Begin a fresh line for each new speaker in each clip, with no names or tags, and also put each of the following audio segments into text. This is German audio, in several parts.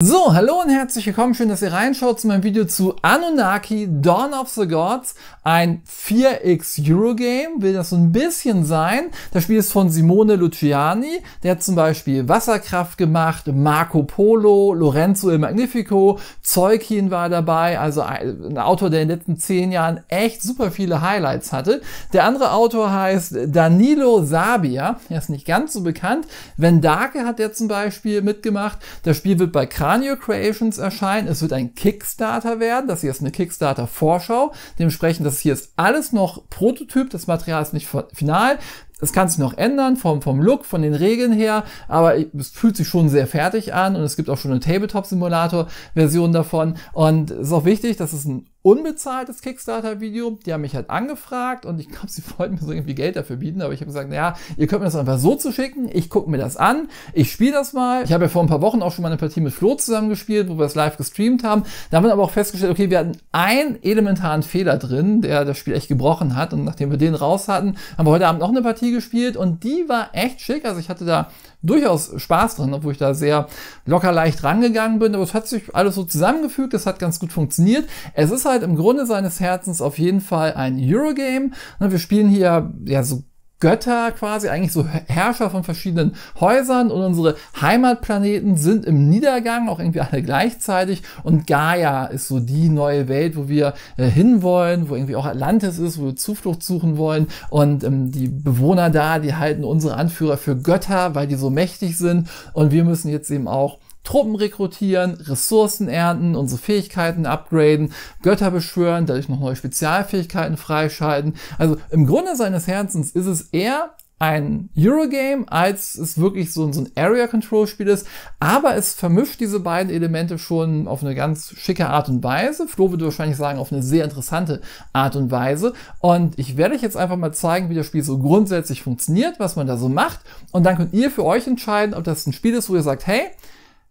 So, hallo und herzlich willkommen. Schön, dass ihr reinschaut zu meinem Video zu Anunnaki Dawn of the Gods. Ein 4X Eurogame will das so ein bisschen sein. Das Spiel ist von Simone Luciani. Der hat zum Beispiel Wasserkraft gemacht, Marco Polo, Lorenzo il Magnifico, Zeukin war dabei. Also ein Autor, der in den letzten 10 Jahren echt super viele Highlights hatte. Der andere Autor heißt Danilo Sabia. Er ist nicht ganz so bekannt. Vendake hat der zum Beispiel mitgemacht. Das Spiel wird bei Daniel Creations erscheinen. Es wird ein Kickstarter werden. Das hier ist eine Kickstarter-Vorschau. Dementsprechend, das hier ist alles noch Prototyp. Das Material ist nicht final. Es kann sich noch ändern vom, vom Look, von den Regeln her, aber es fühlt sich schon sehr fertig an und es gibt auch schon eine Tabletop-Simulator-Version davon. Und es ist auch wichtig, dass es ein unbezahltes Kickstarter-Video. Die haben mich halt angefragt und ich glaube, sie wollten mir so irgendwie Geld dafür bieten, aber ich habe gesagt, naja, ihr könnt mir das einfach so zu schicken. Ich gucke mir das an, ich spiele das mal. Ich habe ja vor ein paar Wochen auch schon mal eine Partie mit Flo zusammengespielt, wo wir das live gestreamt haben. Da haben wir aber auch festgestellt, okay, wir hatten einen elementaren Fehler drin, der das Spiel echt gebrochen hat. Und nachdem wir den raus hatten, haben wir heute Abend noch eine Partie gespielt und die war echt schick. Also ich hatte da durchaus Spaß drin, obwohl ich da sehr locker leicht rangegangen bin. Aber es hat sich alles so zusammengefügt, es hat ganz gut funktioniert. Es ist halt im Grunde seines Herzens auf jeden Fall ein Eurogame. Ne, wir spielen hier ja so Götter quasi, eigentlich so Herrscher von verschiedenen Häusern und unsere Heimatplaneten sind im Niedergang, auch irgendwie alle gleichzeitig und Gaia ist so die neue Welt, wo wir äh, hinwollen, wo irgendwie auch Atlantis ist, wo wir Zuflucht suchen wollen und ähm, die Bewohner da, die halten unsere Anführer für Götter, weil die so mächtig sind und wir müssen jetzt eben auch Truppen rekrutieren, Ressourcen ernten, unsere Fähigkeiten upgraden, Götter beschwören, dadurch noch neue Spezialfähigkeiten freischalten. Also im Grunde seines Herzens ist es eher ein Eurogame, als es wirklich so, so ein Area-Control-Spiel ist. Aber es vermischt diese beiden Elemente schon auf eine ganz schicke Art und Weise. Flo würde wahrscheinlich sagen, auf eine sehr interessante Art und Weise. Und ich werde euch jetzt einfach mal zeigen, wie das Spiel so grundsätzlich funktioniert, was man da so macht. Und dann könnt ihr für euch entscheiden, ob das ein Spiel ist, wo ihr sagt, hey,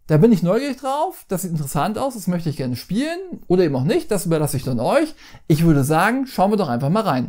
da bin ich neugierig drauf, das sieht interessant aus, das möchte ich gerne spielen oder eben auch nicht, das überlasse ich dann euch. Ich würde sagen, schauen wir doch einfach mal rein.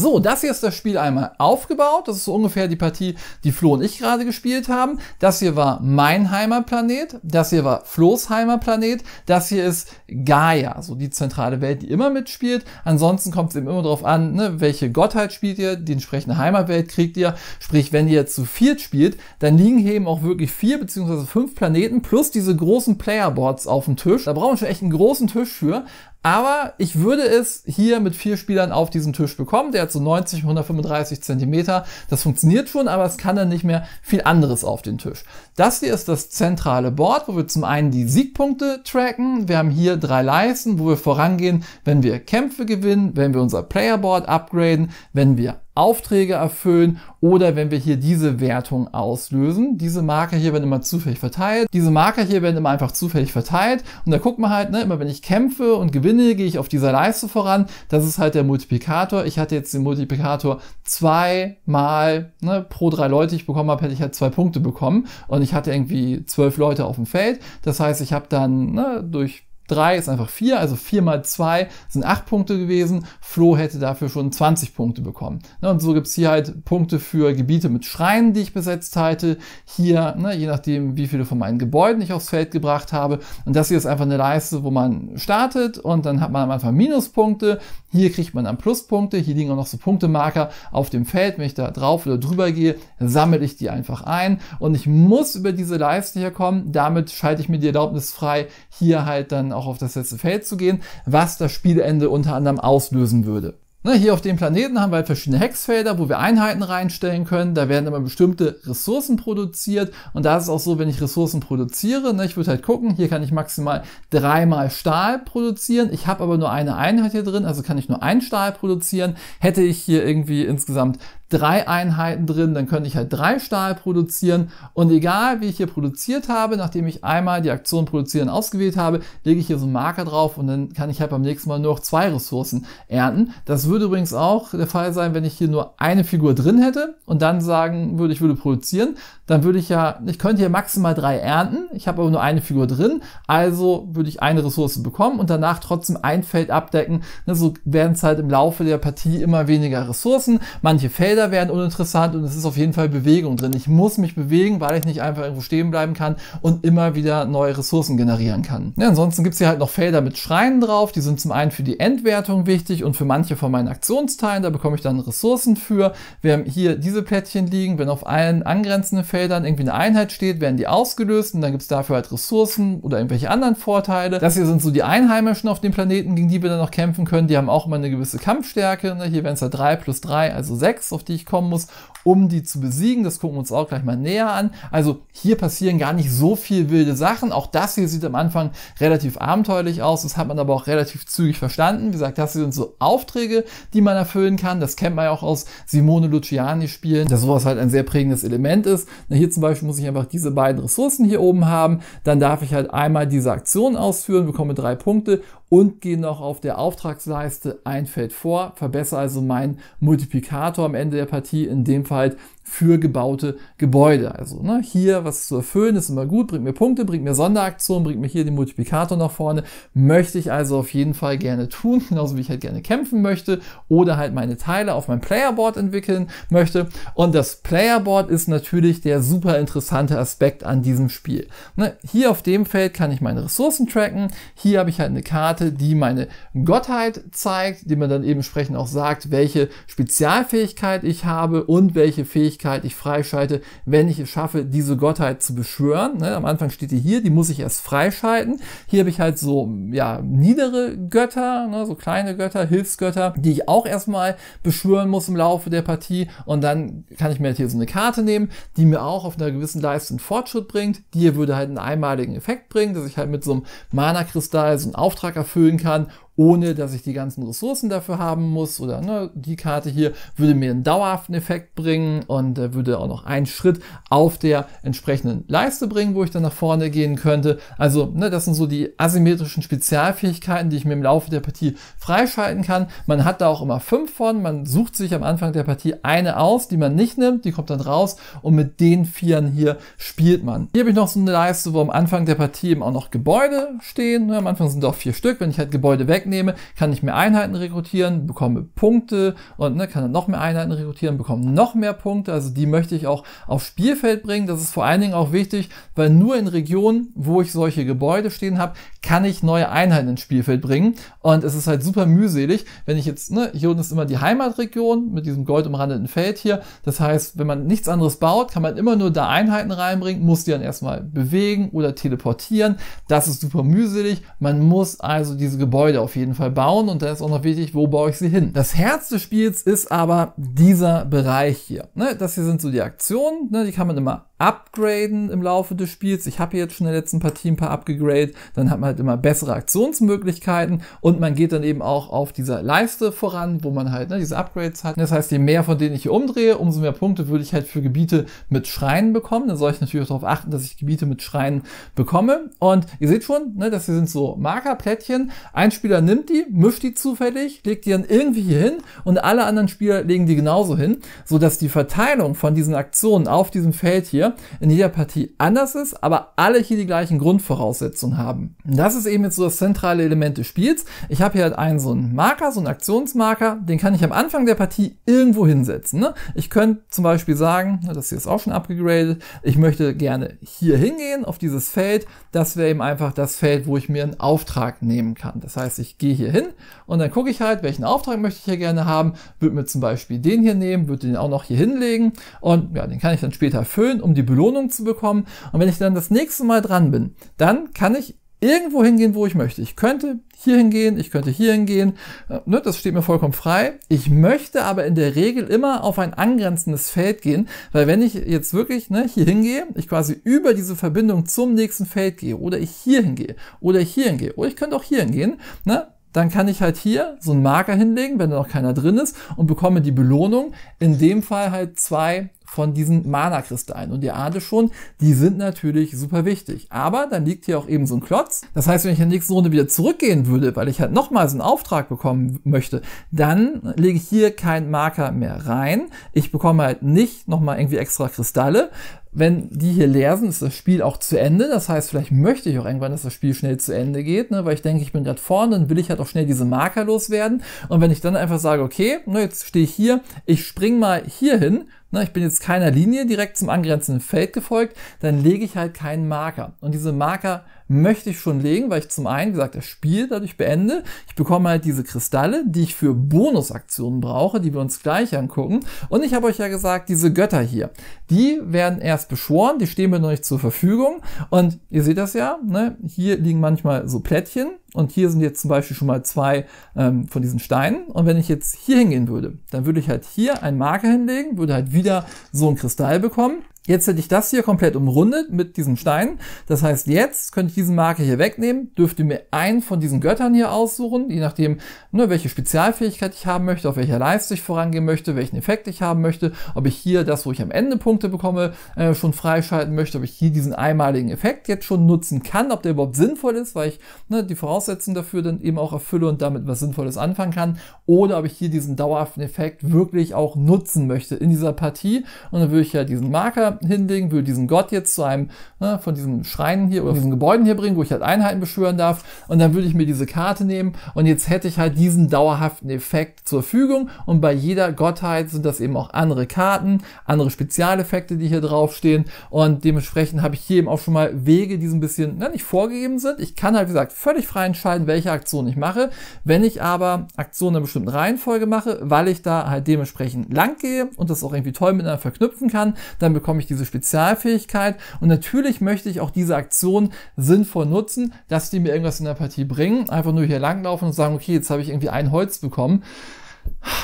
So, das hier ist das Spiel einmal aufgebaut. Das ist so ungefähr die Partie, die Flo und ich gerade gespielt haben. Das hier war mein Heimatplanet. Das hier war Flo's Heimatplanet. Das hier ist Gaia, so die zentrale Welt, die immer mitspielt. Ansonsten kommt es eben immer darauf an, ne, welche Gottheit spielt ihr, die entsprechende Heimatwelt kriegt ihr. Sprich, wenn ihr zu viert spielt, dann liegen hier eben auch wirklich vier beziehungsweise fünf Planeten plus diese großen Playerboards auf dem Tisch. Da brauchen wir schon echt einen großen Tisch für. Aber ich würde es hier mit vier Spielern auf diesem Tisch bekommen. Der hat so 90, 135 Zentimeter. Das funktioniert schon, aber es kann dann nicht mehr viel anderes auf den Tisch. Das hier ist das zentrale Board, wo wir zum einen die Siegpunkte tracken. Wir haben hier drei Leisten, wo wir vorangehen, wenn wir Kämpfe gewinnen, wenn wir unser Playerboard upgraden, wenn wir Aufträge erfüllen oder wenn wir hier diese Wertung auslösen. Diese Marker hier werden immer zufällig verteilt. Diese Marker hier werden immer einfach zufällig verteilt. Und da guckt man halt, ne, immer wenn ich kämpfe und gewinne, gehe ich auf dieser Leiste voran. Das ist halt der Multiplikator. Ich hatte jetzt den Multiplikator zweimal ne, pro drei Leute, die ich bekommen habe, hätte ich halt zwei Punkte bekommen. Und ich hatte irgendwie zwölf Leute auf dem Feld. Das heißt, ich habe dann ne, durch 3 ist einfach 4, also 4 mal 2 sind 8 Punkte gewesen. Flo hätte dafür schon 20 Punkte bekommen. Ne, und so gibt es hier halt Punkte für Gebiete mit Schreinen, die ich besetzt halte. Hier, ne, je nachdem, wie viele von meinen Gebäuden ich aufs Feld gebracht habe. Und das hier ist einfach eine Leiste, wo man startet und dann hat man am Anfang Minuspunkte. Hier kriegt man dann Pluspunkte, hier liegen auch noch so Punktemarker auf dem Feld. Wenn ich da drauf oder drüber gehe, sammle ich die einfach ein. Und ich muss über diese Leiste hier kommen. Damit schalte ich mir die Erlaubnis frei, hier halt dann auch auf das letzte Feld zu gehen, was das Spielende unter anderem auslösen würde. Ne, hier auf dem Planeten haben wir halt verschiedene Hexfelder, wo wir Einheiten reinstellen können. Da werden immer bestimmte Ressourcen produziert. Und da ist es auch so, wenn ich Ressourcen produziere, ne, ich würde halt gucken, hier kann ich maximal dreimal Stahl produzieren. Ich habe aber nur eine Einheit hier drin, also kann ich nur einen Stahl produzieren. Hätte ich hier irgendwie insgesamt drei Einheiten drin, dann könnte ich halt drei Stahl produzieren und egal wie ich hier produziert habe, nachdem ich einmal die Aktion produzieren ausgewählt habe, lege ich hier so einen Marker drauf und dann kann ich halt beim nächsten Mal nur noch zwei Ressourcen ernten. Das würde übrigens auch der Fall sein, wenn ich hier nur eine Figur drin hätte und dann sagen würde, ich würde produzieren, dann würde ich ja, ich könnte hier maximal drei ernten, ich habe aber nur eine Figur drin, also würde ich eine Ressource bekommen und danach trotzdem ein Feld abdecken. So werden es halt im Laufe der Partie immer weniger Ressourcen, manche Felder Felder werden uninteressant und es ist auf jeden Fall Bewegung drin. Ich muss mich bewegen, weil ich nicht einfach irgendwo stehen bleiben kann und immer wieder neue Ressourcen generieren kann. Ja, ansonsten gibt es hier halt noch Felder mit Schreinen drauf. Die sind zum einen für die Endwertung wichtig und für manche von meinen Aktionsteilen. Da bekomme ich dann Ressourcen für. Wir haben hier diese Plättchen liegen. Wenn auf allen angrenzenden Feldern irgendwie eine Einheit steht, werden die ausgelöst und dann gibt es dafür halt Ressourcen oder irgendwelche anderen Vorteile. Das hier sind so die Einheimischen auf dem Planeten, gegen die wir dann noch kämpfen können. Die haben auch immer eine gewisse Kampfstärke. Ne? Hier werden es ja 3 plus 3, also 6 auf die die ich kommen muss, um die zu besiegen. Das gucken wir uns auch gleich mal näher an. Also hier passieren gar nicht so viel wilde Sachen. Auch das hier sieht am Anfang relativ abenteuerlich aus. Das hat man aber auch relativ zügig verstanden. Wie gesagt, das sind so Aufträge, die man erfüllen kann. Das kennt man ja auch aus Simone Luciani Spielen, dass sowas halt ein sehr prägendes Element ist. Na, hier zum Beispiel muss ich einfach diese beiden Ressourcen hier oben haben. Dann darf ich halt einmal diese Aktion ausführen, bekomme drei Punkte und gehe noch auf der Auftragsleiste ein Feld vor, verbessere also meinen Multiplikator am Ende der Partie, in dem Fall für gebaute Gebäude. Also ne, hier was zu erfüllen ist immer gut, bringt mir Punkte, bringt mir Sonderaktionen, bringt mir hier den Multiplikator nach vorne. Möchte ich also auf jeden Fall gerne tun, genauso wie ich halt gerne kämpfen möchte oder halt meine Teile auf mein Playerboard entwickeln möchte. Und das Playerboard ist natürlich der super interessante Aspekt an diesem Spiel. Ne, hier auf dem Feld kann ich meine Ressourcen tracken. Hier habe ich halt eine Karte, die meine Gottheit zeigt, die man dann eben entsprechend auch sagt, welche Spezialfähigkeit ich habe und welche Fähigkeit Fähigkeit ich freischalte, wenn ich es schaffe, diese Gottheit zu beschwören. Ne? Am Anfang steht die hier, die muss ich erst freischalten. Hier habe ich halt so ja, niedere Götter, ne? so kleine Götter, Hilfsgötter, die ich auch erstmal beschwören muss im Laufe der Partie. Und dann kann ich mir halt hier so eine Karte nehmen, die mir auch auf einer gewissen Leistung Fortschritt bringt. Die würde halt einen einmaligen Effekt bringen, dass ich halt mit so einem Mana-Kristall so einen Auftrag erfüllen kann ohne dass ich die ganzen Ressourcen dafür haben muss oder ne, die Karte hier würde mir einen dauerhaften Effekt bringen und äh, würde auch noch einen Schritt auf der entsprechenden Leiste bringen, wo ich dann nach vorne gehen könnte. Also ne, das sind so die asymmetrischen Spezialfähigkeiten, die ich mir im Laufe der Partie freischalten kann. Man hat da auch immer fünf von, man sucht sich am Anfang der Partie eine aus, die man nicht nimmt, die kommt dann raus und mit den Vieren hier spielt man. Hier habe ich noch so eine Leiste, wo am Anfang der Partie eben auch noch Gebäude stehen. Ne, am Anfang sind auch vier Stück, wenn ich halt Gebäude wegnehme, wegnehme, kann ich mehr Einheiten rekrutieren, bekomme Punkte und ne, kann dann noch mehr Einheiten rekrutieren, bekomme noch mehr Punkte. Also die möchte ich auch aufs Spielfeld bringen. Das ist vor allen Dingen auch wichtig, weil nur in Regionen, wo ich solche Gebäude stehen habe, kann ich neue Einheiten ins Spielfeld bringen. Und es ist halt super mühselig, wenn ich jetzt, ne, hier unten ist immer die Heimatregion mit diesem goldumrandeten Feld hier. Das heißt, wenn man nichts anderes baut, kann man immer nur da Einheiten reinbringen, muss die dann erstmal bewegen oder teleportieren. Das ist super mühselig. Man muss also diese Gebäude auf auf jeden Fall bauen und da ist auch noch wichtig, wo baue ich sie hin. Das Herz des Spiels ist aber dieser Bereich hier. Ne? Das hier sind so die Aktionen, ne? die kann man immer upgraden im Laufe des Spiels. Ich habe jetzt schon in der letzten Partie ein paar upgegradet. Dann hat man halt immer bessere Aktionsmöglichkeiten und man geht dann eben auch auf dieser Leiste voran, wo man halt ne, diese Upgrades hat. Das heißt, je mehr von denen ich hier umdrehe, umso mehr Punkte würde ich halt für Gebiete mit Schreinen bekommen. Dann soll ich natürlich auch darauf achten, dass ich Gebiete mit Schreinen bekomme. Und ihr seht schon, ne, das hier sind so Markerplättchen. Ein Spieler nimmt die, mischt die zufällig, legt die dann irgendwie hier hin und alle anderen Spieler legen die genauso hin, sodass die Verteilung von diesen Aktionen auf diesem Feld hier in jeder Partie anders ist, aber alle hier die gleichen Grundvoraussetzungen haben. das ist eben jetzt so das zentrale Element des Spiels. Ich habe hier halt einen so einen Marker, so einen Aktionsmarker, den kann ich am Anfang der Partie irgendwo hinsetzen. Ne? Ich könnte zum Beispiel sagen, das hier ist auch schon abgegradet, ich möchte gerne hier hingehen auf dieses Feld. Das wäre eben einfach das Feld, wo ich mir einen Auftrag nehmen kann. Das heißt, ich gehe hier hin und dann gucke ich halt, welchen Auftrag möchte ich hier gerne haben, würde mir zum Beispiel den hier nehmen, würde den auch noch hier hinlegen und ja, den kann ich dann später füllen, um die die Belohnung zu bekommen. Und wenn ich dann das nächste Mal dran bin, dann kann ich irgendwo hingehen, wo ich möchte. Ich könnte hier hingehen, ich könnte hier hingehen. Äh, ne, das steht mir vollkommen frei. Ich möchte aber in der Regel immer auf ein angrenzendes Feld gehen, weil wenn ich jetzt wirklich ne, hier hingehe, ich quasi über diese Verbindung zum nächsten Feld gehe oder ich hier hingehe oder hier hingehe oder ich könnte auch hier hingehen, ne, dann kann ich halt hier so einen Marker hinlegen, wenn da noch keiner drin ist und bekomme die Belohnung. In dem Fall halt zwei von diesen Mana-Kristallen. Und ihr ahnt schon, die sind natürlich super wichtig. Aber dann liegt hier auch eben so ein Klotz. Das heißt, wenn ich in der nächsten Runde wieder zurückgehen würde, weil ich halt nochmal so einen Auftrag bekommen möchte, dann lege ich hier keinen Marker mehr rein. Ich bekomme halt nicht nochmal irgendwie extra Kristalle. Wenn die hier leer sind, ist das Spiel auch zu Ende. Das heißt, vielleicht möchte ich auch irgendwann, dass das Spiel schnell zu Ende geht, ne? weil ich denke, ich bin gerade vorne, dann will ich halt auch schnell diese Marker loswerden. Und wenn ich dann einfach sage, okay, ne, jetzt stehe ich hier, ich spring mal hier hin, na, ich bin jetzt keiner Linie direkt zum angrenzenden Feld gefolgt, dann lege ich halt keinen Marker. Und diese Marker möchte ich schon legen, weil ich zum einen, wie gesagt, das Spiel dadurch beende. Ich bekomme halt diese Kristalle, die ich für Bonusaktionen brauche, die wir uns gleich angucken. Und ich habe euch ja gesagt, diese Götter hier, die werden erst beschworen, die stehen mir noch nicht zur Verfügung. Und ihr seht das ja, ne? hier liegen manchmal so Plättchen und hier sind jetzt zum Beispiel schon mal zwei ähm, von diesen Steinen. Und wenn ich jetzt hier hingehen würde, dann würde ich halt hier einen Marker hinlegen, würde halt wieder so einen Kristall bekommen. Jetzt hätte ich das hier komplett umrundet mit diesen Steinen. Das heißt, jetzt könnte ich diesen Marker hier wegnehmen, dürfte mir einen von diesen Göttern hier aussuchen, je nachdem, ne, welche Spezialfähigkeit ich haben möchte, auf welcher Leiste ich vorangehen möchte, welchen Effekt ich haben möchte, ob ich hier das, wo ich am Ende Punkte bekomme, äh, schon freischalten möchte, ob ich hier diesen einmaligen Effekt jetzt schon nutzen kann, ob der überhaupt sinnvoll ist, weil ich ne, die Voraussetzungen dafür dann eben auch erfülle und damit was Sinnvolles anfangen kann, oder ob ich hier diesen dauerhaften Effekt wirklich auch nutzen möchte in dieser Partie. Und dann würde ich ja diesen Marker hinlegen, würde diesen Gott jetzt zu einem ne, von diesen Schreinen hier oder diesen Gebäuden hier bringen, wo ich halt Einheiten beschwören darf. Und dann würde ich mir diese Karte nehmen und jetzt hätte ich halt diesen dauerhaften Effekt zur Verfügung. Und bei jeder Gottheit sind das eben auch andere Karten, andere Spezialeffekte, die hier draufstehen. Und dementsprechend habe ich hier eben auch schon mal Wege, die so ein bisschen na, ne, nicht vorgegeben sind. Ich kann halt, wie gesagt, völlig frei entscheiden, welche Aktion ich mache. Wenn ich aber Aktionen in einer bestimmten Reihenfolge mache, weil ich da halt dementsprechend lang gehe und das auch irgendwie toll miteinander verknüpfen kann, dann bekomme ich nämlich diese Spezialfähigkeit. Und natürlich möchte ich auch diese Aktion sinnvoll nutzen, dass die mir irgendwas in der Partie bringen. Einfach nur hier langlaufen und sagen, okay, jetzt habe ich irgendwie ein Holz bekommen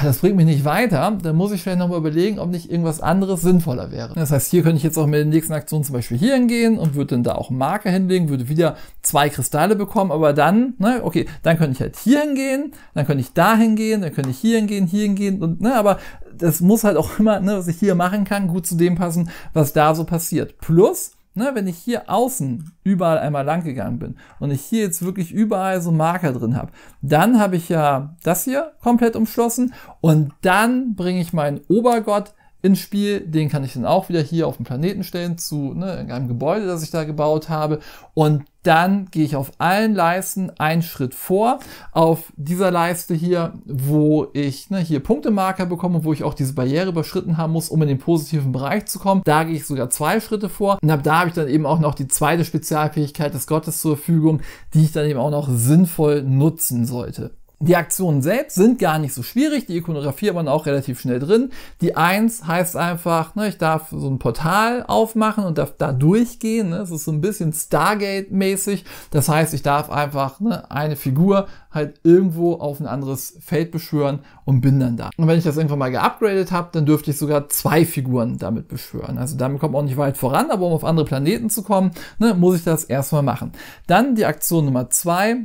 das bringt mich nicht weiter, dann muss ich vielleicht nochmal überlegen, ob nicht irgendwas anderes sinnvoller wäre. Das heißt, hier könnte ich jetzt auch mit der nächsten Aktion zum Beispiel hier hingehen und würde dann da auch einen Marker hinlegen, würde wieder zwei Kristalle bekommen, aber dann, ne, okay, dann könnte ich halt hier hingehen, dann könnte ich da hingehen, dann könnte ich hier hingehen, hier hingehen und, ne, aber das muss halt auch immer, ne, was ich hier machen kann, gut zu dem passen, was da so passiert. Plus, Ne, wenn ich hier außen überall einmal lang gegangen bin und ich hier jetzt wirklich überall so Marker drin habe, dann habe ich ja das hier komplett umschlossen und dann bringe ich meinen Obergott ins Spiel. Den kann ich dann auch wieder hier auf den Planeten stellen zu ne, einem Gebäude, das ich da gebaut habe. Und dann gehe ich auf allen Leisten einen Schritt vor. Auf dieser Leiste hier, wo ich ne, hier Punktemarker bekomme, wo ich auch diese Barriere überschritten haben muss, um in den positiven Bereich zu kommen. Da gehe ich sogar zwei Schritte vor. Und ab da habe ich dann eben auch noch die zweite Spezialfähigkeit des Gottes zur Verfügung, die ich dann eben auch noch sinnvoll nutzen sollte. Die Aktionen selbst sind gar nicht so schwierig, die Ikonografie aber auch relativ schnell drin. Die 1 heißt einfach, ne, ich darf so ein Portal aufmachen und darf da durchgehen. Ne? ist so ein bisschen Stargate-mäßig. Das heißt, ich darf einfach ne, eine Figur halt irgendwo auf ein anderes Feld beschwören und bin dann da. Und wenn ich das irgendwann mal geupgradet habe, dann dürfte ich sogar zwei Figuren damit beschwören. Also damit kommt man auch nicht weit voran, aber um auf andere Planeten zu kommen, ne, muss ich das erstmal machen. Dann die Aktion Nummer zwei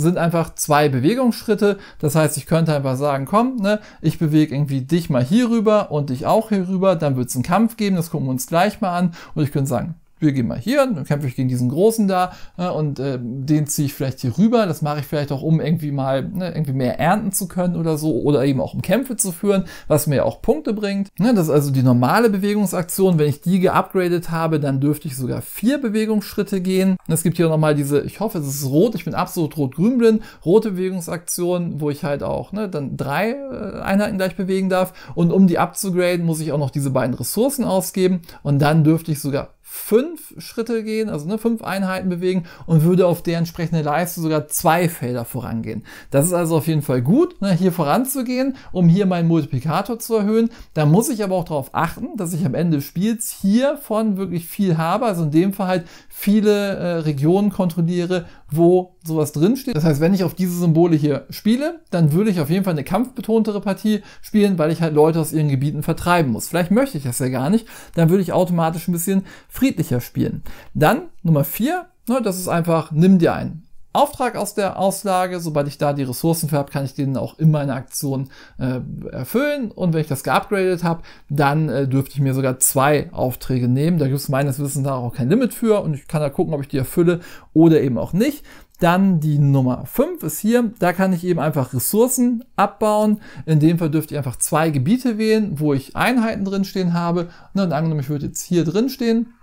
sind einfach zwei Bewegungsschritte. Das heißt, ich könnte einfach sagen, komm, ne, ich bewege irgendwie dich mal hier rüber und dich auch hier rüber. Dann wird es einen Kampf geben, das gucken wir uns gleich mal an. Und ich könnte sagen, wir gehen mal hier, dann kämpfe ich gegen diesen Großen da ne, und äh, den ziehe ich vielleicht hier rüber. Das mache ich vielleicht auch, um irgendwie mal ne, irgendwie mehr ernten zu können oder so oder eben auch um Kämpfe zu führen, was mir auch Punkte bringt. Ne, das ist also die normale Bewegungsaktion. Wenn ich die geupgradet habe, dann dürfte ich sogar vier Bewegungsschritte gehen. es gibt hier nochmal diese, ich hoffe, es ist rot, ich bin absolut rot-grün blind, rote Bewegungsaktion, wo ich halt auch ne, dann drei äh, Einheiten gleich bewegen darf. Und um die abzugraden, muss ich auch noch diese beiden Ressourcen ausgeben und dann dürfte ich sogar fünf Schritte gehen, also ne, fünf Einheiten bewegen und würde auf der entsprechende Leiste sogar zwei Felder vorangehen. Das ist also auf jeden Fall gut, ne, hier voranzugehen, um hier meinen Multiplikator zu erhöhen. Da muss ich aber auch darauf achten, dass ich am Ende des Spiels hiervon wirklich viel habe, also in dem Fall halt viele äh, Regionen kontrolliere, wo sowas drinsteht. Das heißt, wenn ich auf diese Symbole hier spiele, dann würde ich auf jeden Fall eine kampfbetontere Partie spielen, weil ich halt Leute aus ihren Gebieten vertreiben muss. Vielleicht möchte ich das ja gar nicht, dann würde ich automatisch ein bisschen friedlicher spielen. Dann Nummer vier, ne, das ist einfach, nimm dir einen. Auftrag aus der Auslage. Sobald ich da die Ressourcen für habe, kann ich den auch in meiner Aktion äh, erfüllen. Und wenn ich das geupgradet habe, dann äh, dürfte ich mir sogar zwei Aufträge nehmen. Da gibt es meines Wissens nach auch kein Limit für und ich kann da gucken, ob ich die erfülle oder eben auch nicht. Dann die Nummer 5 ist hier, da kann ich eben einfach Ressourcen abbauen. In dem Fall dürfte ich einfach zwei Gebiete wählen, wo ich Einheiten drinstehen habe. Ne, und dann angenommen, ich würde jetzt hier drinstehen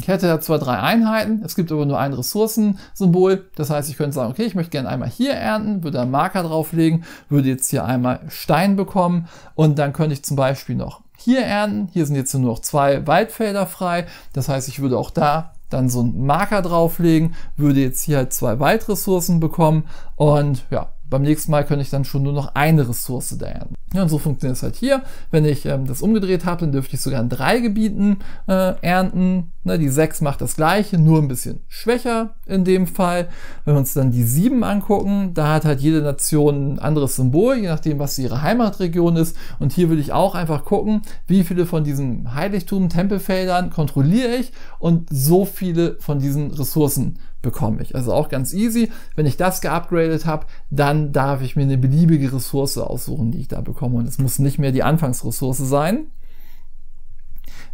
ich hätte da zwar drei Einheiten, es gibt aber nur ein Ressourcensymbol. Das heißt, ich könnte sagen, okay, ich möchte gerne einmal hier ernten, würde einen Marker drauflegen, würde jetzt hier einmal Stein bekommen und dann könnte ich zum Beispiel noch hier ernten. Hier sind jetzt nur noch zwei Waldfelder frei. Das heißt, ich würde auch da dann so einen Marker drauflegen, würde jetzt hier halt zwei Waldressourcen bekommen und ja, beim nächsten Mal könnte ich dann schon nur noch eine Ressource da ernten. Ja, und so funktioniert es halt hier. Wenn ich ähm, das umgedreht habe, dann dürfte ich sogar in drei Gebieten äh, ernten. Ne, die 6 macht das gleiche, nur ein bisschen schwächer in dem Fall. Wenn wir uns dann die 7 angucken, da hat halt jede Nation ein anderes Symbol, je nachdem, was ihre Heimatregion ist. Und hier würde ich auch einfach gucken, wie viele von diesen Heiligtum, Tempelfeldern kontrolliere ich und so viele von diesen Ressourcen bekomme ich. Also auch ganz easy. Wenn ich das geupgradet habe, dann darf ich mir eine beliebige Ressource aussuchen, die ich da bekomme. Und es muss nicht mehr die Anfangsressource sein.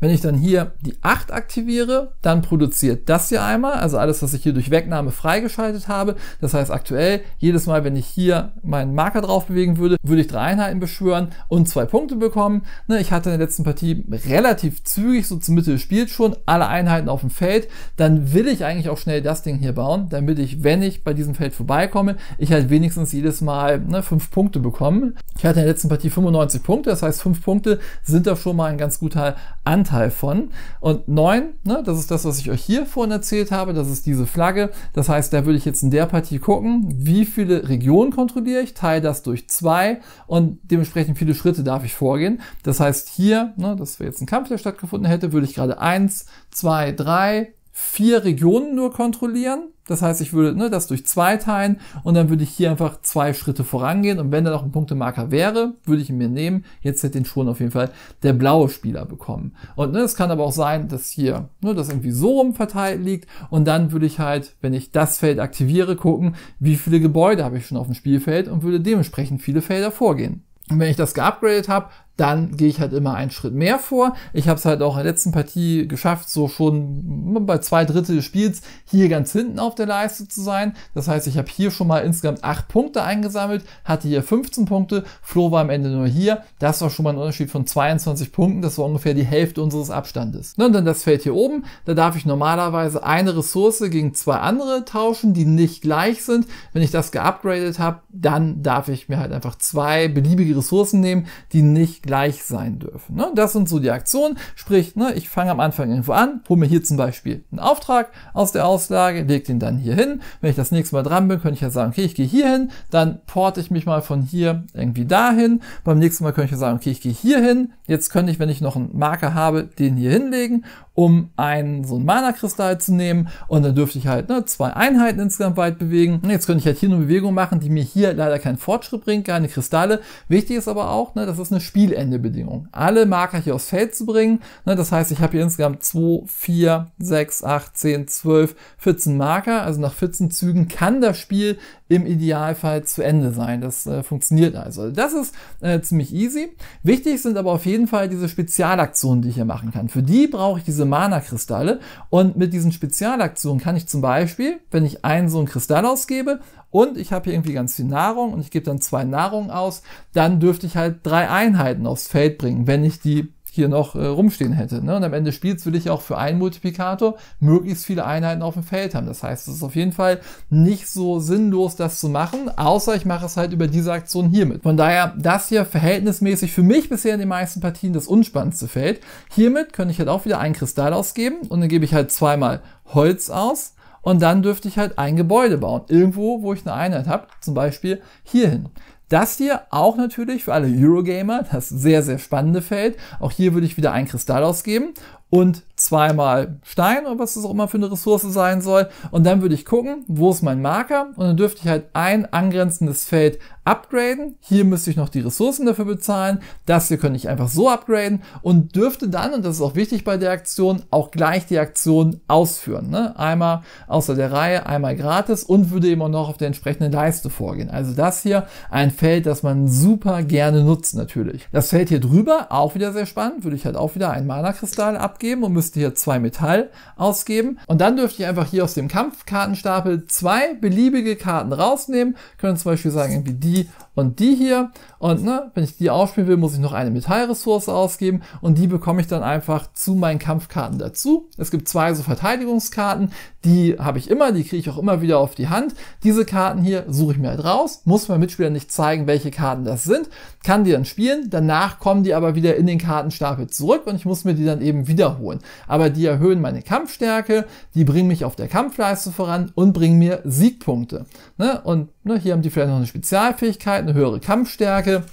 Wenn ich dann hier die 8 aktiviere, dann produziert das hier einmal, also alles, was ich hier durch Wegnahme freigeschaltet habe. Das heißt aktuell, jedes Mal, wenn ich hier meinen Marker drauf bewegen würde, würde ich drei Einheiten beschwören und zwei Punkte bekommen. Ne, ich hatte in der letzten Partie relativ zügig, so zum Mitte des Spiels schon, alle Einheiten auf dem Feld. Dann will ich eigentlich auch schnell das Ding hier bauen, damit ich, wenn ich bei diesem Feld vorbeikomme, ich halt wenigstens jedes Mal ne, fünf Punkte bekomme. Ich hatte in der letzten Partie 95 Punkte, das heißt fünf Punkte sind da schon mal ein ganz guter Anteil Anteil von. Und 9, ne, das ist das, was ich euch hier vorhin erzählt habe, das ist diese Flagge. Das heißt, da würde ich jetzt in der Partie gucken, wie viele Regionen kontrolliere ich, teile das durch 2 und dementsprechend viele Schritte darf ich vorgehen. Das heißt hier, ne, dass wir jetzt einen Kampf, der stattgefunden hätte, würde ich gerade 1, 2, 3, vier Regionen nur kontrollieren. Das heißt, ich würde ne, das durch zwei teilen und dann würde ich hier einfach zwei Schritte vorangehen. Und wenn da noch ein Punktemarker wäre, würde ich ihn mir nehmen. Jetzt hätte ihn schon auf jeden Fall der blaue Spieler bekommen. Und ne, es ne, kann aber auch sein, dass hier ne, das irgendwie so rum verteilt liegt. Und dann würde ich halt, wenn ich das Feld aktiviere, gucken, wie viele Gebäude habe ich schon auf dem Spielfeld und würde dementsprechend viele Felder vorgehen. Und wenn ich das geupgradet habe, dann gehe ich halt immer einen Schritt mehr vor. Ich habe es halt auch in der letzten Partie geschafft, so schon bei zwei Drittel des Spiels hier ganz hinten auf der Leiste zu sein. Das heißt, ich habe hier schon mal insgesamt acht Punkte eingesammelt, hatte hier 15 Punkte, Flo war am Ende nur hier. Das war schon mal ein Unterschied von 22 Punkten, das war ungefähr die Hälfte unseres Abstandes. Und dann das Feld hier oben, da darf ich normalerweise eine Ressource gegen zwei andere tauschen, die nicht gleich sind. Wenn ich das geupgradet habe, dann darf ich mir halt einfach zwei beliebige Ressourcen nehmen, die nicht gleich gleich sein dürfen. Ne? Das sind so die Aktionen, sprich, ne, ich fange am Anfang irgendwo an, hole mir hier zum Beispiel einen Auftrag aus der Auslage, lege den dann hier hin. Wenn ich das nächste Mal dran bin, könnte ich ja sagen, okay, ich gehe hier hin, dann porte ich mich mal von hier irgendwie dahin. Beim nächsten Mal könnte ich ja sagen, okay, ich gehe hier hin. Jetzt könnte ich, wenn ich noch einen Marker habe, den hier hinlegen um einen so einen Mana-Kristall zu nehmen. Und dann dürfte ich halt ne, zwei Einheiten insgesamt weit bewegen. Jetzt könnte ich halt hier eine Bewegung machen, die mir hier leider keinen Fortschritt bringt, keine Kristalle. Wichtig ist aber auch, ne, das ist eine Spielendebedingung. Alle Marker hier aufs Feld zu bringen. Ne, das heißt, ich habe hier insgesamt 2, 4, 6, 8, 10, 12, 14 Marker. Also nach 14 Zügen kann das Spiel im Idealfall zu Ende sein. Das äh, funktioniert also. Das ist äh, ziemlich easy. Wichtig sind aber auf jeden Fall diese Spezialaktionen, die ich hier machen kann. Für die brauche ich diese Mana-Kristalle. Und mit diesen Spezialaktionen kann ich zum Beispiel, wenn ich einen so einen Kristall ausgebe und ich habe hier irgendwie ganz viel Nahrung und ich gebe dann zwei Nahrung aus, dann dürfte ich halt drei Einheiten aufs Feld bringen, wenn ich die hier noch äh, rumstehen hätte. Ne? Und am Ende des Spiels will ich auch für einen Multiplikator möglichst viele Einheiten auf dem Feld haben. Das heißt, es ist auf jeden Fall nicht so sinnlos, das zu machen, außer ich mache es halt über diese Aktion hiermit. Von daher, das hier verhältnismäßig für mich bisher in den meisten Partien das unspannendste Feld. Hiermit könnte ich halt auch wieder einen Kristall ausgeben und dann gebe ich halt zweimal Holz aus. Und dann dürfte ich halt ein Gebäude bauen. Irgendwo, wo ich eine Einheit habe. Zum Beispiel hierhin. Das hier auch natürlich für alle Eurogamer, das sehr, sehr spannende Feld. Auch hier würde ich wieder einen Kristall ausgeben und zweimal Stein oder was das auch immer für eine Ressource sein soll. Und dann würde ich gucken, wo ist mein Marker? Und dann dürfte ich halt ein angrenzendes Feld upgraden. Hier müsste ich noch die Ressourcen dafür bezahlen. Das hier könnte ich einfach so upgraden und dürfte dann, und das ist auch wichtig bei der Aktion, auch gleich die Aktion ausführen. Ne? Einmal außer der Reihe, einmal gratis und würde eben auch noch auf der entsprechenden Leiste vorgehen. Also das hier ein Feld, das man super gerne nutzt natürlich. Das Feld hier drüber, auch wieder sehr spannend, würde ich halt auch wieder einen Mana-Kristall upgraden abgeben und müsste hier zwei Metall ausgeben. Und dann dürft ihr einfach hier aus dem Kampfkartenstapel zwei beliebige Karten rausnehmen. Können zum Beispiel sagen, irgendwie die und die hier. Und ne, wenn ich die aufspielen will, muss ich noch eine Metallressource ausgeben und die bekomme ich dann einfach zu meinen Kampfkarten dazu. Es gibt zwei so Verteidigungskarten, die habe ich immer, die kriege ich auch immer wieder auf die Hand. Diese Karten hier suche ich mir halt raus, muss meinem Mitspieler nicht zeigen, welche Karten das sind, kann die dann spielen, danach kommen die aber wieder in den Kartenstapel zurück und ich muss mir die dann eben wiederholen. Aber die erhöhen meine Kampfstärke, die bringen mich auf der Kampfleiste voran und bringen mir Siegpunkte. Ne? Und ne, hier haben die vielleicht noch eine Spezialfähigkeit, Fähigkeiten, eine höhere Kampfstärke.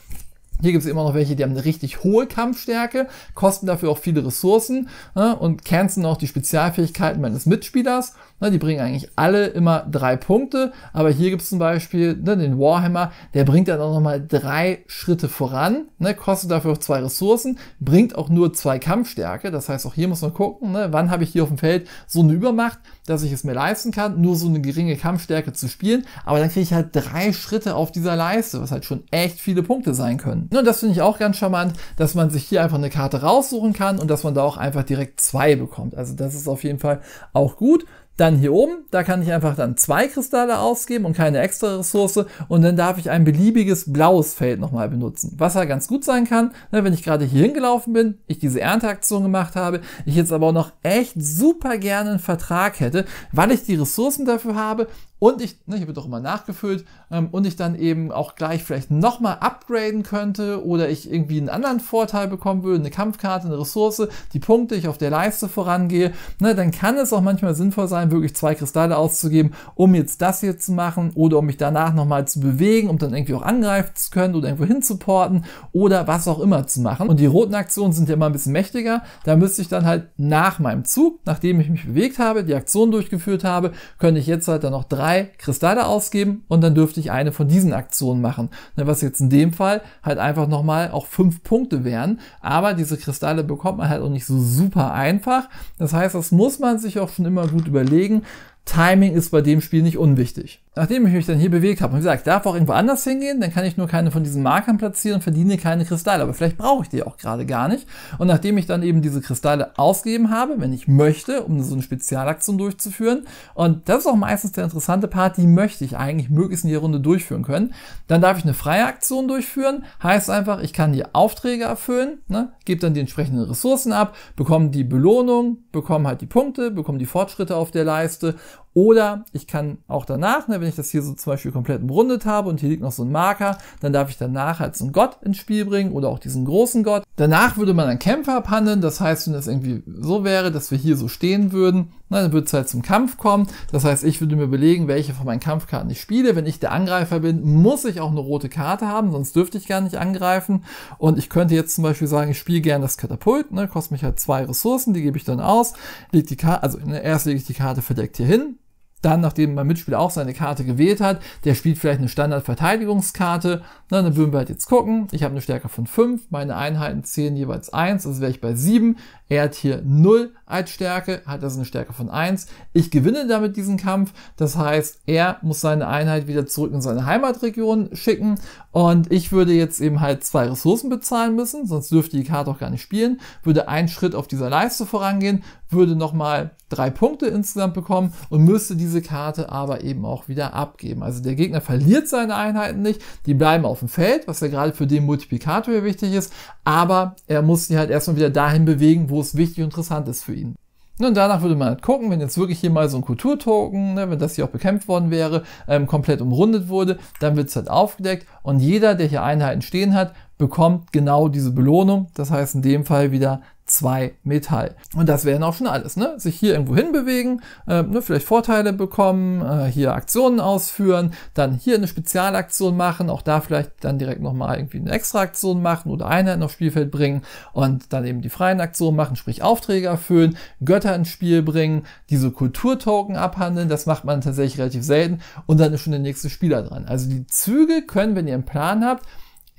Hier gibt es immer noch welche, die haben eine richtig hohe Kampfstärke, kosten dafür auch viele Ressourcen ne, und canceln auch die Spezialfähigkeiten meines Mitspielers. Ne, die bringen eigentlich alle immer drei Punkte, aber hier gibt es zum Beispiel ne, den Warhammer, der bringt dann auch nochmal drei Schritte voran, ne, kostet dafür auch zwei Ressourcen, bringt auch nur zwei Kampfstärke. Das heißt, auch hier muss man gucken, ne, wann habe ich hier auf dem Feld so eine Übermacht, dass ich es mir leisten kann, nur so eine geringe Kampfstärke zu spielen. Aber dann kriege ich halt drei Schritte auf dieser Leiste, was halt schon echt viele Punkte sein können. Ne, und das finde ich auch ganz charmant, dass man sich hier einfach eine Karte raussuchen kann und dass man da auch einfach direkt zwei bekommt. Also das ist auf jeden Fall auch gut. Dann hier oben, da kann ich einfach dann zwei Kristalle ausgeben und keine extra Ressource und dann darf ich ein beliebiges blaues Feld nochmal benutzen. Was ja ganz gut sein kann, ne, wenn ich gerade hier hingelaufen bin, ich diese Ernteaktion gemacht habe, ich jetzt aber auch noch echt super gerne einen Vertrag hätte, weil ich die Ressourcen dafür habe und ich, ne, hier wird doch immer nachgefüllt, ähm, und ich dann eben auch gleich vielleicht nochmal upgraden könnte oder ich irgendwie einen anderen Vorteil bekommen würde, eine Kampfkarte, eine Ressource, die Punkte ich auf der Leiste vorangehe, ne, dann kann es auch manchmal sinnvoll sein, wirklich zwei Kristalle auszugeben, um jetzt das hier zu machen oder um mich danach nochmal zu bewegen, um dann irgendwie auch angreifen zu können oder irgendwo hinzuporten oder was auch immer zu machen. Und die roten Aktionen sind ja immer ein bisschen mächtiger, da müsste ich dann halt nach meinem Zug, nachdem ich mich bewegt habe, die Aktion durchgeführt habe, könnte ich jetzt halt dann noch drei drei Kristalle ausgeben und dann dürfte ich eine von diesen Aktionen machen. Ne, was jetzt in dem Fall halt einfach nochmal auch fünf Punkte wären. Aber diese Kristalle bekommt man halt auch nicht so super einfach. Das heißt, das muss man sich auch schon immer gut überlegen. Timing ist bei dem Spiel nicht unwichtig nachdem ich mich dann hier bewegt habe und gesagt, ich darf auch irgendwo anders hingehen, dann kann ich nur keine von diesen Markern platzieren, und verdiene keine Kristalle, aber vielleicht brauche ich die auch gerade gar nicht. Und nachdem ich dann eben diese Kristalle ausgeben habe, wenn ich möchte, um so eine Spezialaktion durchzuführen, und das ist auch meistens der interessante Part, die möchte ich eigentlich möglichst in der Runde durchführen können, dann darf ich eine freie Aktion durchführen, heißt einfach, ich kann die Aufträge erfüllen, ne, gebe dann die entsprechenden Ressourcen ab, bekomme die Belohnung, bekomme halt die Punkte, bekomme die Fortschritte auf der Leiste oder ich kann auch danach, ne, wenn ich das hier so zum Beispiel komplett umrundet habe und hier liegt noch so ein Marker, dann darf ich danach halt so einen Gott ins Spiel bringen oder auch diesen großen Gott. Danach würde man einen Kämpfer abhandeln. Das heißt, wenn das irgendwie so wäre, dass wir hier so stehen würden, na, dann würde es halt zum Kampf kommen. Das heißt, ich würde mir überlegen, welche von meinen Kampfkarten ich spiele. Wenn ich der Angreifer bin, muss ich auch eine rote Karte haben, sonst dürfte ich gar nicht angreifen. Und ich könnte jetzt zum Beispiel sagen, ich spiele gerne das Katapult, ne, kostet mich halt zwei Ressourcen, die gebe ich dann aus. Leg die Karte, also ne, erst lege ich die Karte verdeckt hier hin, dann, nachdem mein Mitspieler auch seine Karte gewählt hat, der spielt vielleicht eine Standardverteidigungskarte, na, dann würden wir halt jetzt gucken, ich habe eine Stärke von 5, meine Einheiten zählen jeweils 1, also wäre ich bei 7, er hat hier 0 als Stärke, hat also eine Stärke von 1. Ich gewinne damit diesen Kampf. Das heißt, er muss seine Einheit wieder zurück in seine Heimatregion schicken. Und ich würde jetzt eben halt zwei Ressourcen bezahlen müssen, sonst dürfte die Karte auch gar nicht spielen. Würde einen Schritt auf dieser Leiste vorangehen, würde nochmal drei Punkte insgesamt bekommen und müsste diese Karte aber eben auch wieder abgeben. Also der Gegner verliert seine Einheiten nicht, die bleiben auf dem Feld, was ja gerade für den Multiplikator hier wichtig ist, aber er muss sie halt erstmal wieder dahin bewegen, wo es wichtig und interessant ist für ihn. Und danach würde man halt gucken, wenn jetzt wirklich hier mal so ein Kulturtoken, ne, wenn das hier auch bekämpft worden wäre, ähm, komplett umrundet wurde, dann wird es halt aufgedeckt und jeder, der hier Einheiten stehen hat, bekommt genau diese Belohnung. Das heißt in dem Fall wieder 2 Metall. Und das wäre auch schon alles. Ne? Sich hier irgendwo hinbewegen, äh, ne, vielleicht Vorteile bekommen, äh, hier Aktionen ausführen, dann hier eine Spezialaktion machen, auch da vielleicht dann direkt nochmal irgendwie eine Extraaktion machen oder Einheiten aufs Spielfeld bringen und dann eben die freien Aktionen machen, sprich Aufträge erfüllen, Götter ins Spiel bringen, diese Kulturtoken abhandeln, das macht man tatsächlich relativ selten und dann ist schon der nächste Spieler dran. Also die Züge können, wenn ihr einen Plan habt,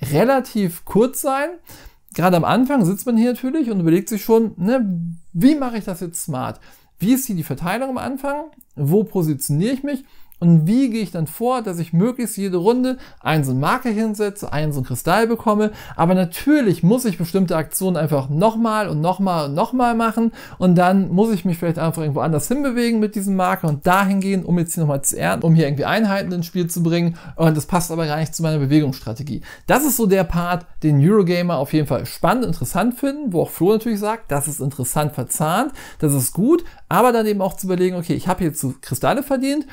relativ kurz sein gerade am Anfang sitzt man hier natürlich und überlegt sich schon, ne, wie mache ich das jetzt smart? Wie ist hier die Verteilung am Anfang? Wo positioniere ich mich? Und wie gehe ich dann vor, dass ich möglichst jede Runde einen so einen Marker hinsetze, einen so einen Kristall bekomme. Aber natürlich muss ich bestimmte Aktionen einfach nochmal und nochmal und nochmal machen. Und dann muss ich mich vielleicht einfach irgendwo anders hinbewegen mit diesem Marker und dahin gehen, um jetzt hier nochmal zu ernten, um hier irgendwie Einheiten ins Spiel zu bringen. Und das passt aber gar nicht zu meiner Bewegungsstrategie. Das ist so der Part, den Eurogamer auf jeden Fall spannend, interessant finden, wo auch Flo natürlich sagt, das ist interessant verzahnt, das ist gut, aber dann eben auch zu überlegen, okay, ich habe hierzu Kristalle verdient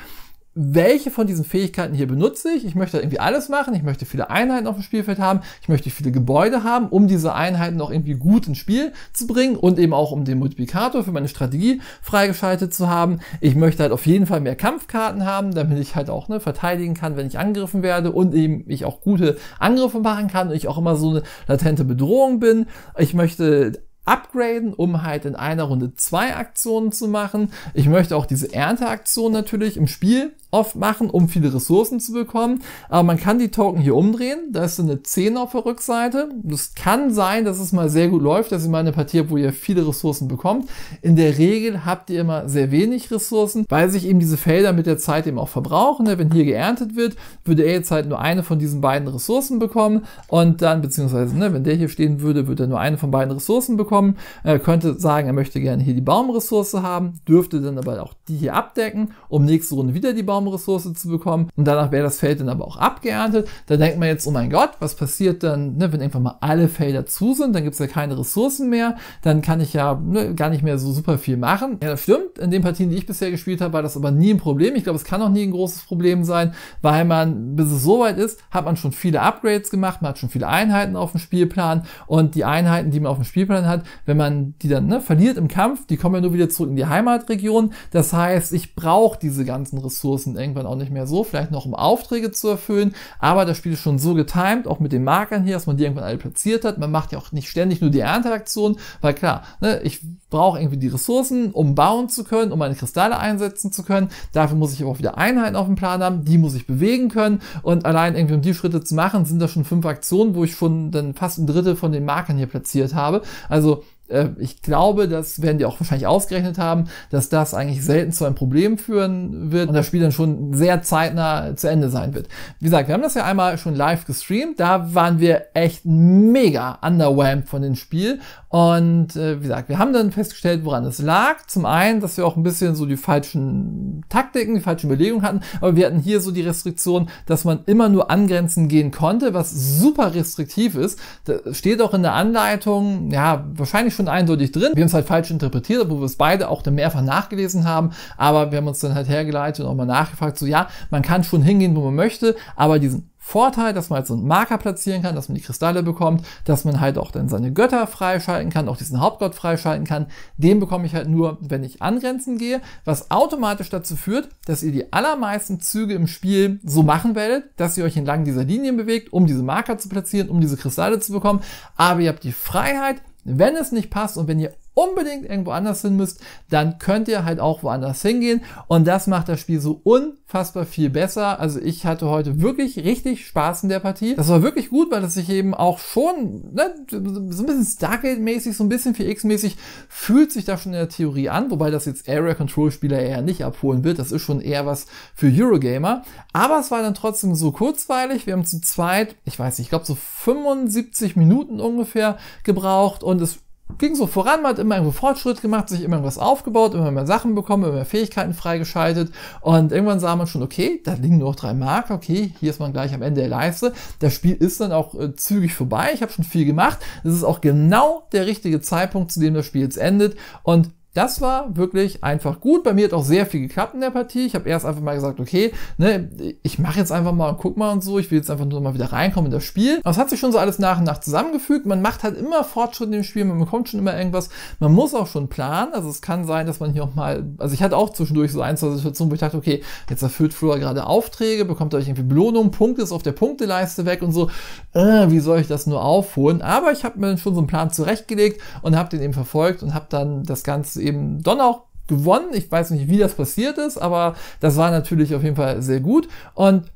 welche von diesen Fähigkeiten hier benutze ich? Ich möchte irgendwie alles machen. Ich möchte viele Einheiten auf dem Spielfeld haben. Ich möchte viele Gebäude haben, um diese Einheiten auch irgendwie gut ins Spiel zu bringen und eben auch um den Multiplikator für meine Strategie freigeschaltet zu haben. Ich möchte halt auf jeden Fall mehr Kampfkarten haben, damit ich halt auch ne, verteidigen kann, wenn ich angegriffen werde und eben ich auch gute Angriffe machen kann und ich auch immer so eine latente Bedrohung bin. Ich möchte upgraden, um halt in einer Runde zwei Aktionen zu machen. Ich möchte auch diese Ernteaktion natürlich im Spiel oft machen, um viele Ressourcen zu bekommen. Aber man kann die Token hier umdrehen. Da ist so eine 10 auf der Rückseite. Das kann sein, dass es mal sehr gut läuft, dass ihr mal eine Partie habt, wo ihr viele Ressourcen bekommt. In der Regel habt ihr immer sehr wenig Ressourcen, weil sich eben diese Felder mit der Zeit eben auch verbrauchen. Ne? Wenn hier geerntet wird, würde er jetzt halt nur eine von diesen beiden Ressourcen bekommen und dann, beziehungsweise, ne, wenn der hier stehen würde, würde er nur eine von beiden Ressourcen bekommen. Er könnte sagen, er möchte gerne hier die Baumressource haben, dürfte dann aber auch die hier abdecken, um nächste Runde wieder die Baum Ressource zu bekommen. Und danach wäre das Feld dann aber auch abgeerntet. Da denkt man jetzt, oh mein Gott, was passiert dann, ne, wenn einfach mal alle Felder zu sind, dann gibt es ja keine Ressourcen mehr, dann kann ich ja ne, gar nicht mehr so super viel machen. Ja, das stimmt. In den Partien, die ich bisher gespielt habe, war das aber nie ein Problem. Ich glaube, es kann auch nie ein großes Problem sein, weil man, bis es soweit ist, hat man schon viele Upgrades gemacht, man hat schon viele Einheiten auf dem Spielplan und die Einheiten, die man auf dem Spielplan hat, wenn man die dann ne, verliert im Kampf, die kommen ja nur wieder zurück in die Heimatregion. Das heißt, ich brauche diese ganzen Ressourcen und irgendwann auch nicht mehr so, vielleicht noch um Aufträge zu erfüllen, aber das Spiel ist schon so getimed, auch mit den Markern hier, dass man die irgendwann alle platziert hat. Man macht ja auch nicht ständig nur die Ernteaktion, weil klar, ne, ich brauche irgendwie die Ressourcen, um bauen zu können, um meine Kristalle einsetzen zu können. Dafür muss ich aber auch wieder Einheiten auf dem Plan haben, die muss ich bewegen können und allein irgendwie um die Schritte zu machen, sind da schon fünf Aktionen, wo ich schon dann fast ein Drittel von den Markern hier platziert habe. Also ähm, ich glaube, das werden die auch wahrscheinlich ausgerechnet haben, dass das eigentlich selten zu einem Problem führen wird und das Spiel dann schon sehr zeitnah zu Ende sein wird. Wie gesagt, wir haben das ja einmal schon live gestreamt, da waren wir echt mega underwhelmed von dem Spiel und äh, wie gesagt, wir haben dann festgestellt, woran es lag. Zum einen, dass wir auch ein bisschen so die falschen Taktiken, die falschen Überlegungen hatten, aber wir hatten hier so die Restriktion, dass man immer nur angrenzen gehen konnte, was super restriktiv ist. Da steht auch in der Anleitung, ja, wahrscheinlich schon eindeutig drin. Wir haben es halt falsch interpretiert, obwohl wir es beide auch dann mehrfach nachgelesen haben, aber wir haben uns dann halt hergeleitet und auch mal nachgefragt, so ja, man kann schon hingehen, wo man möchte, aber diesen Vorteil, dass man halt so einen Marker platzieren kann, dass man die Kristalle bekommt, dass man halt auch dann seine Götter freischalten kann, auch diesen Hauptgott freischalten kann. Den bekomme ich halt nur, wenn ich angrenzen gehe, was automatisch dazu führt, dass ihr die allermeisten Züge im Spiel so machen werdet, dass ihr euch entlang dieser Linien bewegt, um diese Marker zu platzieren, um diese Kristalle zu bekommen. Aber ihr habt die Freiheit, wenn es nicht passt und wenn ihr unbedingt irgendwo anders hin müsst, dann könnt ihr halt auch woanders hingehen. Und das macht das Spiel so unfassbar viel besser. Also ich hatte heute wirklich richtig Spaß in der Partie. Das war wirklich gut, weil es sich eben auch schon ne, so ein bisschen Stargate-mäßig, so ein bisschen 4X-mäßig fühlt sich da schon in der Theorie an, wobei das jetzt Area Control-Spieler eher nicht abholen wird. Das ist schon eher was für Eurogamer. Aber es war dann trotzdem so kurzweilig. Wir haben zu zweit, ich weiß nicht, ich glaube so 75 Minuten ungefähr gebraucht und es ging so voran, man hat immer irgendwo Fortschritt gemacht, sich immer irgendwas aufgebaut, immer mehr Sachen bekommen, immer mehr Fähigkeiten freigeschaltet und irgendwann sah man schon, okay, da liegen nur noch drei Mark, okay, hier ist man gleich am Ende der Leiste. Das Spiel ist dann auch äh, zügig vorbei, ich habe schon viel gemacht. Es ist auch genau der richtige Zeitpunkt, zu dem das Spiel jetzt endet und das war wirklich einfach gut. Bei mir hat auch sehr viel geklappt in der Partie. Ich habe erst einfach mal gesagt, okay, ne, ich mache jetzt einfach mal und guck mal und so. Ich will jetzt einfach nur mal wieder reinkommen in das Spiel. Aber es hat sich schon so alles nach und nach zusammengefügt. Man macht halt immer Fortschritt im Spiel, man bekommt schon immer irgendwas. Man muss auch schon planen. Also es kann sein, dass man hier auch mal, also ich hatte auch zwischendurch so ein, zwei Situationen, wo ich dachte, okay, jetzt erfüllt Flora gerade Aufträge, bekommt euch irgendwie Belohnung, Punkte ist auf der Punkteleiste weg und so. Äh, wie soll ich das nur aufholen? Aber ich habe mir schon so einen Plan zurechtgelegt und habe den eben verfolgt und habe dann das Ganze eben eben doch noch gewonnen. Ich weiß nicht, wie das passiert ist, aber das war natürlich auf jeden Fall sehr gut. Und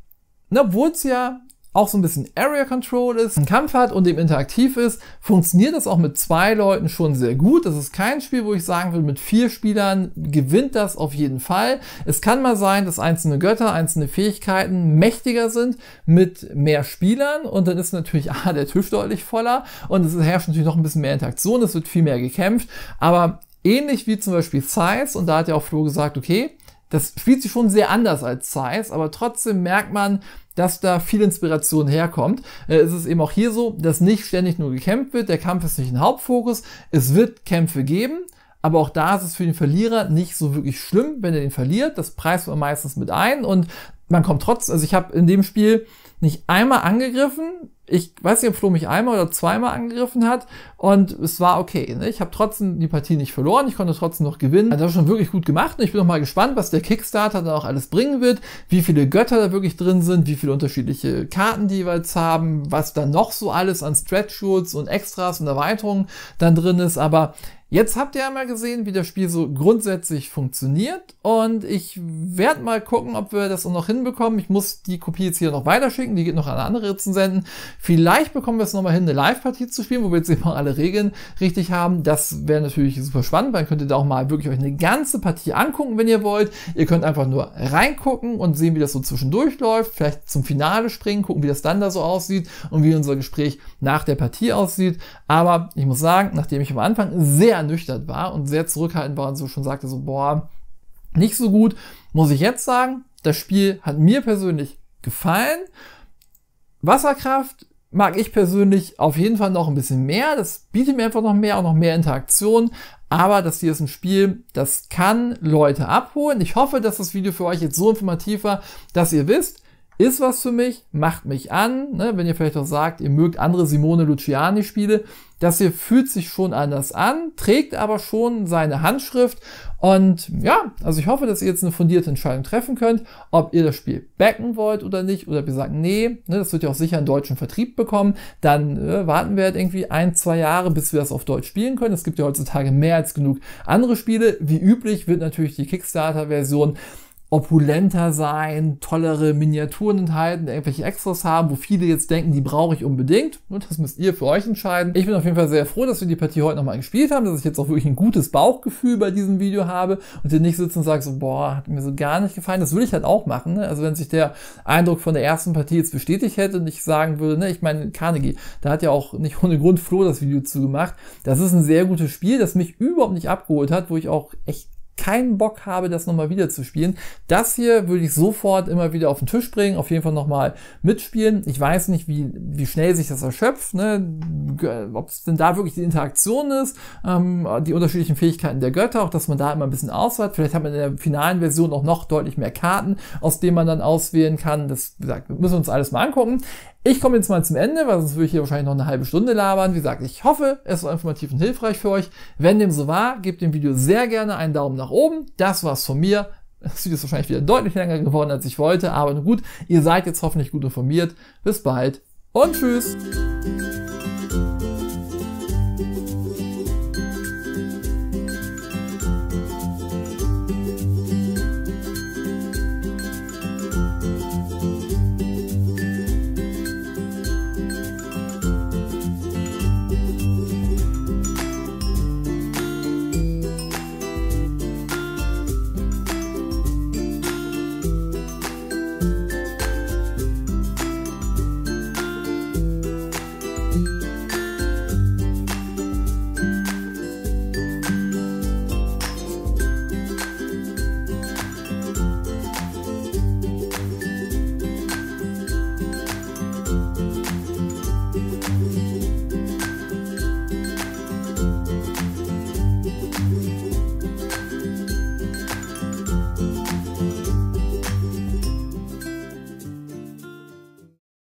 ne, obwohl es ja auch so ein bisschen Area Control ist, ein Kampf hat und eben interaktiv ist, funktioniert das auch mit zwei Leuten schon sehr gut. Das ist kein Spiel, wo ich sagen würde, mit vier Spielern gewinnt das auf jeden Fall. Es kann mal sein, dass einzelne Götter, einzelne Fähigkeiten mächtiger sind mit mehr Spielern und dann ist natürlich A, ah, der Tisch deutlich voller und es herrscht natürlich noch ein bisschen mehr Interaktion, es wird viel mehr gekämpft, aber Ähnlich wie zum Beispiel Size, und da hat ja auch Flo gesagt, okay, das spielt sich schon sehr anders als Size, aber trotzdem merkt man, dass da viel Inspiration herkommt. Äh, es ist eben auch hier so, dass nicht ständig nur gekämpft wird. Der Kampf ist nicht ein Hauptfokus. Es wird Kämpfe geben. Aber auch da ist es für den Verlierer nicht so wirklich schlimm, wenn er den verliert. Das preist man meistens mit ein und man kommt trotzdem, also ich habe in dem Spiel nicht einmal angegriffen. Ich weiß nicht, ob Flo mich einmal oder zweimal angegriffen hat und es war okay. Ne? Ich habe trotzdem die Partie nicht verloren, ich konnte trotzdem noch gewinnen. Also das schon wirklich gut gemacht und ich bin noch mal gespannt, was der Kickstarter da auch alles bringen wird, wie viele Götter da wirklich drin sind, wie viele unterschiedliche Karten die jeweils haben, was da noch so alles an Stretch shoots und Extras und Erweiterungen dann drin ist. Aber Jetzt habt ihr einmal gesehen, wie das Spiel so grundsätzlich funktioniert und ich werde mal gucken, ob wir das noch hinbekommen. Ich muss die Kopie jetzt hier noch weiterschicken, die geht noch an andere Ritzen senden. Vielleicht bekommen wir es nochmal hin, eine Live-Partie zu spielen, wo wir jetzt immer alle Regeln richtig haben. Das wäre natürlich super spannend, dann könnt ihr da auch mal wirklich euch eine ganze Partie angucken, wenn ihr wollt. Ihr könnt einfach nur reingucken und sehen, wie das so zwischendurch läuft, vielleicht zum Finale springen, gucken, wie das dann da so aussieht und wie unser Gespräch nach der Partie aussieht. Aber ich muss sagen, nachdem ich am Anfang sehr ernüchtert war und sehr zurückhaltend war und so schon sagte, so, boah, nicht so gut. Muss ich jetzt sagen, das Spiel hat mir persönlich gefallen. Wasserkraft mag ich persönlich auf jeden Fall noch ein bisschen mehr. Das bietet mir einfach noch mehr, und noch mehr Interaktion. Aber das hier ist ein Spiel, das kann Leute abholen. Ich hoffe, dass das Video für euch jetzt so informativ war, dass ihr wisst, ist was für mich, macht mich an, ne? wenn ihr vielleicht auch sagt, ihr mögt andere Simone Luciani Spiele, das hier fühlt sich schon anders an, trägt aber schon seine Handschrift und ja, also ich hoffe, dass ihr jetzt eine fundierte Entscheidung treffen könnt, ob ihr das Spiel backen wollt oder nicht oder ob ihr sagt, nee, ne, das wird ja auch sicher einen deutschen Vertrieb bekommen, dann äh, warten wir halt irgendwie ein, zwei Jahre, bis wir das auf Deutsch spielen können. Es gibt ja heutzutage mehr als genug andere Spiele. Wie üblich wird natürlich die Kickstarter-Version opulenter sein, tollere Miniaturen enthalten, irgendwelche Extras haben, wo viele jetzt denken, die brauche ich unbedingt. Und das müsst ihr für euch entscheiden. Ich bin auf jeden Fall sehr froh, dass wir die Partie heute nochmal gespielt haben, dass ich jetzt auch wirklich ein gutes Bauchgefühl bei diesem Video habe und hier nicht sitze und sage so, boah, hat mir so gar nicht gefallen. Das würde ich halt auch machen. Ne? Also wenn sich der Eindruck von der ersten Partie jetzt bestätigt hätte und ich sagen würde, ne, ich meine, Carnegie, da hat ja auch nicht ohne Grund Flo das Video zugemacht. Das ist ein sehr gutes Spiel, das mich überhaupt nicht abgeholt hat, wo ich auch echt keinen Bock habe, das nochmal wieder zu spielen. Das hier würde ich sofort immer wieder auf den Tisch bringen, auf jeden Fall nochmal mitspielen. Ich weiß nicht, wie, wie schnell sich das erschöpft, ne? ob es denn da wirklich die Interaktion ist, ähm, die unterschiedlichen Fähigkeiten der Götter, auch dass man da immer ein bisschen auswählt. Vielleicht hat man in der finalen Version auch noch deutlich mehr Karten, aus denen man dann auswählen kann. Das wie gesagt, müssen wir uns alles mal angucken. Ich komme jetzt mal zum Ende, weil sonst würde ich hier wahrscheinlich noch eine halbe Stunde labern. Wie gesagt, ich hoffe, es war informativ und hilfreich für euch. Wenn dem so war, gebt dem Video sehr gerne einen Daumen nach oben. Das war's von mir. Das Video ist wahrscheinlich wieder deutlich länger geworden, als ich wollte, aber nun gut, ihr seid jetzt hoffentlich gut informiert. Bis bald und tschüss!